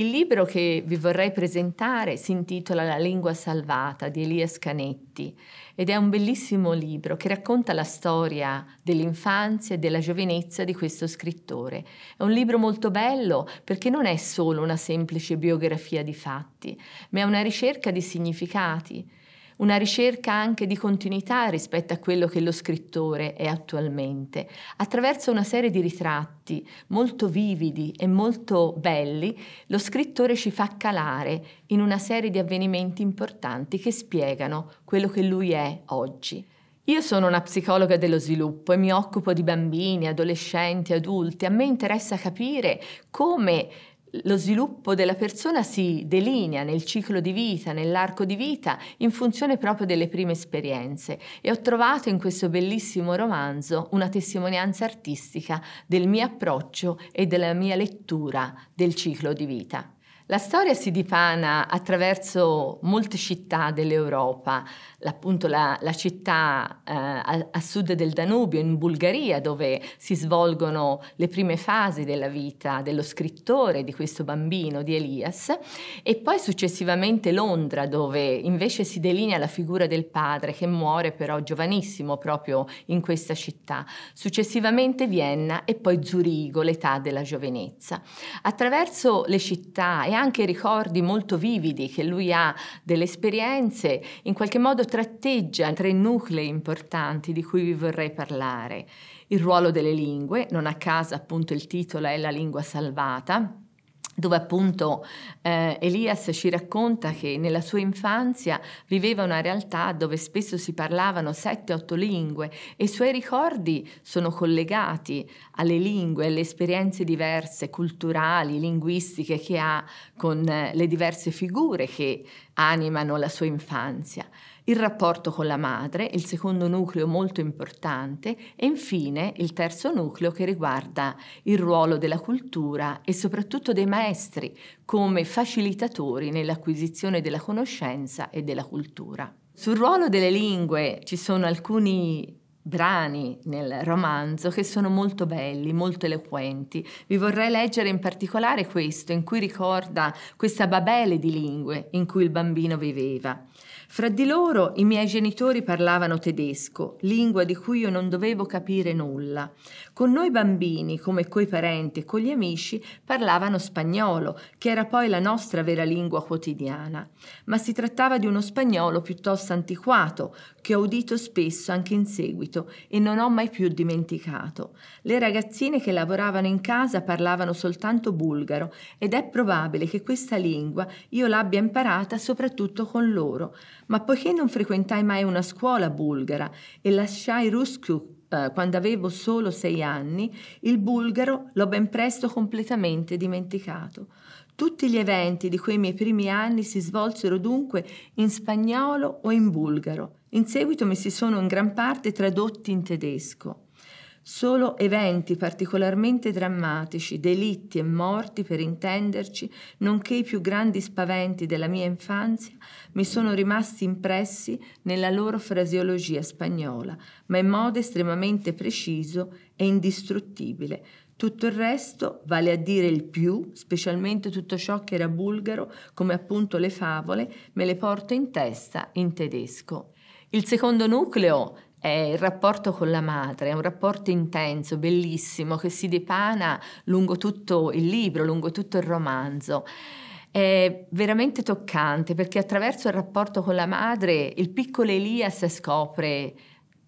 Il libro che vi vorrei presentare si intitola La lingua salvata di Elia Scanetti ed è un bellissimo libro che racconta la storia dell'infanzia e della giovinezza di questo scrittore. È un libro molto bello perché non è solo una semplice biografia di fatti, ma è una ricerca di significati una ricerca anche di continuità rispetto a quello che lo scrittore è attualmente, attraverso una serie di ritratti molto vividi e molto belli, lo scrittore ci fa calare in una serie di avvenimenti importanti che spiegano quello che lui è oggi. Io sono una psicologa dello sviluppo e mi occupo di bambini, adolescenti, adulti. A me interessa capire come lo sviluppo della persona si delinea nel ciclo di vita, nell'arco di vita, in funzione proprio delle prime esperienze. E ho trovato in questo bellissimo romanzo una testimonianza artistica del mio approccio e della mia lettura del ciclo di vita. La storia si dipana attraverso molte città dell'Europa, appunto la, la città eh, a, a, sud del Danubio, in Bulgaria, dove si svolgono le prime fasi della vita dello scrittore di questo bambino, di Elias, e poi successivamente Londra, dove invece si delinea la figura del padre che muore però giovanissimo proprio in questa città, successivamente Vienna e poi Zurigo, l'età della giovinezza. Attraverso le città e anche ricordi molto vividi che lui ha delle esperienze, in qualche modo tratteggia tre nuclei importanti di cui vi vorrei parlare. Il ruolo delle lingue, non a caso appunto il titolo è La lingua salvata, dove appunto eh, Elias ci racconta che nella sua infanzia viveva una realtà dove spesso si parlavano sette, otto lingue e i suoi ricordi sono collegati alle lingue, alle esperienze diverse, culturali, linguistiche che ha con eh, le diverse figure che animano la sua infanzia, il rapporto con la madre, il secondo nucleo molto importante e infine il terzo nucleo che riguarda il ruolo della cultura e soprattutto dei maestri come facilitatori nell'acquisizione della conoscenza e della cultura. Sul ruolo delle lingue ci sono alcuni brani nel romanzo che sono molto belli, molto eloquenti. Vi vorrei leggere in particolare questo, in cui ricorda questa Babele di lingue in cui il bambino viveva. Fra di loro i miei genitori parlavano tedesco, lingua di cui io non dovevo capire nulla. Con noi bambini, come coi parenti e con gli amici, parlavano spagnolo, che era poi la nostra vera lingua quotidiana. Ma si trattava di uno spagnolo piuttosto antiquato, che ho udito spesso anche in seguito e non ho mai più dimenticato. Le ragazzine che lavoravano in casa parlavano soltanto bulgaro ed è probabile che questa lingua io l'abbia imparata soprattutto con loro ma poiché non frequentai mai una scuola bulgara e lasciai Rusku eh, quando avevo solo sei anni, il bulgaro l'ho ben presto completamente dimenticato. Tutti gli eventi di quei miei primi anni si svolsero dunque in spagnolo o in bulgaro. In seguito mi si sono in gran parte tradotti in tedesco. Solo eventi particolarmente drammatici, delitti e morti, per intenderci, nonché i più grandi spaventi della mia infanzia, mi sono rimasti impressi nella loro fraseologia spagnola, ma in modo estremamente preciso e indistruttibile, tutto il resto, vale a dire il più, specialmente tutto ciò che era bulgaro, come appunto le favole, me le porto in testa in tedesco. Il secondo nucleo eh, il rapporto con la madre, è un rapporto intenso, bellissimo, che si depana lungo tutto il libro, lungo tutto il romanzo. È veramente toccante perché attraverso il rapporto con la madre il piccolo Elias scopre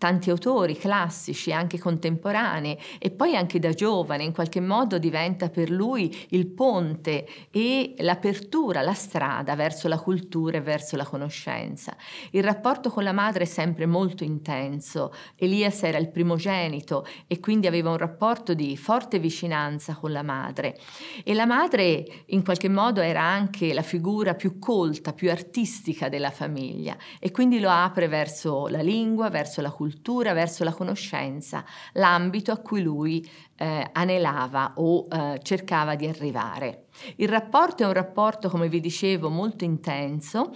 tanti autori classici, anche contemporanei, e poi anche da giovane, in qualche modo diventa per lui il ponte e l'apertura, la strada verso la cultura e verso la conoscenza. Il rapporto con la madre è sempre molto intenso. Elias era il primogenito e quindi aveva un rapporto di forte vicinanza con la madre. E la madre in qualche modo era anche la figura più colta, più artistica della famiglia e quindi lo apre verso la lingua, verso la cultura cultura, verso la conoscenza, l'ambito a cui lui eh, anelava o eh, cercava di arrivare. Il rapporto è un rapporto, come vi dicevo, molto intenso,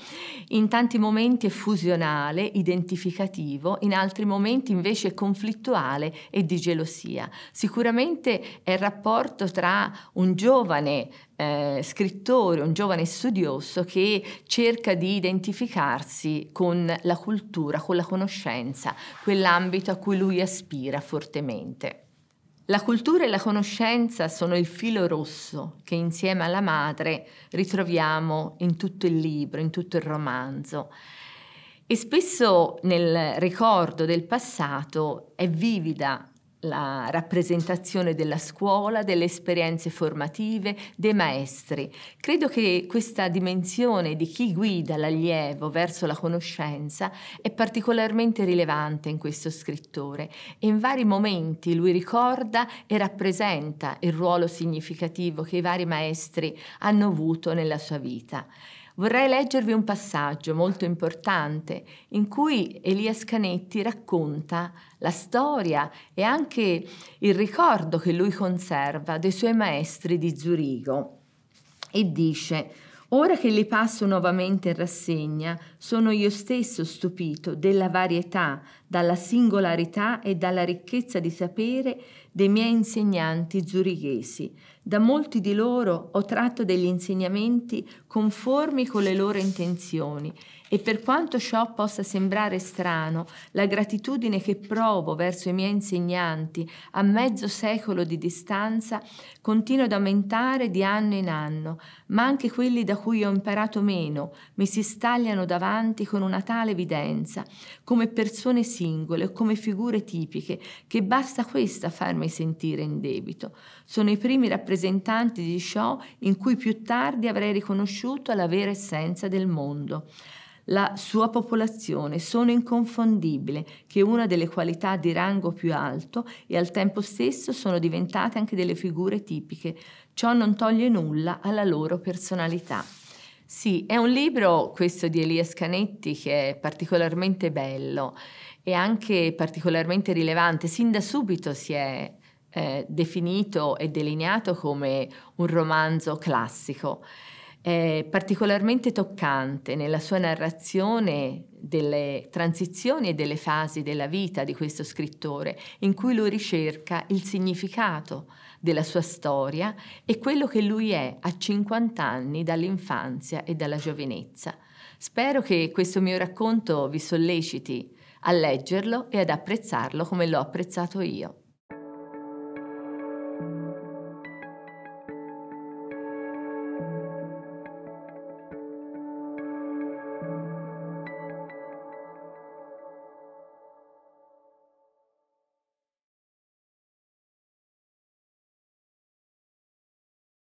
in tanti momenti è fusionale, identificativo, in altri momenti invece è conflittuale e di gelosia. Sicuramente è il rapporto tra un giovane eh, scrittore, un giovane studioso che cerca di identificarsi con la cultura, con la conoscenza, quell'ambito a cui lui aspira fortemente. La cultura e la conoscenza sono il filo rosso che insieme alla madre ritroviamo in tutto il libro, in tutto il romanzo. E spesso nel ricordo del passato è vivida la rappresentazione della scuola, delle esperienze formative, dei maestri. Credo che questa dimensione di chi guida l'allievo verso la conoscenza è particolarmente rilevante in questo scrittore in vari momenti lui ricorda e rappresenta il ruolo significativo che i vari maestri hanno avuto nella sua vita vorrei leggervi un passaggio molto importante in cui Elia Scanetti racconta la storia e anche il ricordo che lui conserva dei suoi maestri di Zurigo e dice Ora che li passo nuovamente in rassegna, sono io stesso stupito della varietà, dalla singolarità e dalla ricchezza di sapere dei miei insegnanti zurichesi, da molti di loro ho tratto degli insegnamenti conformi con le loro intenzioni e per quanto ciò possa sembrare strano, la gratitudine che provo verso i miei insegnanti a mezzo secolo di distanza continua ad aumentare di anno in anno, ma anche quelli da cui ho imparato meno mi si stagliano davanti con una tale evidenza, come persone singole o come figure tipiche, che basta questa a farmi sentire in debito. Sono i primi rappresentanti di ciò in cui più tardi avrei riconosciuto la vera essenza del mondo la sua popolazione sono inconfondibili, che una delle qualità di rango più alto e al tempo stesso sono diventate anche delle figure tipiche. Ciò non toglie nulla alla loro personalità. Sì, è un libro questo di Elia Scanetti che è particolarmente bello e anche particolarmente rilevante. Sin da subito si è eh, definito e delineato come un romanzo classico eh, particolarmente toccante nella sua narrazione delle transizioni e delle fasi della vita di questo scrittore, in cui lui ricerca il significato della sua storia e quello che lui è a 50 anni dall'infanzia e dalla giovinezza. Spero che questo mio racconto vi solleciti a leggerlo e ad apprezzarlo come l'ho apprezzato io.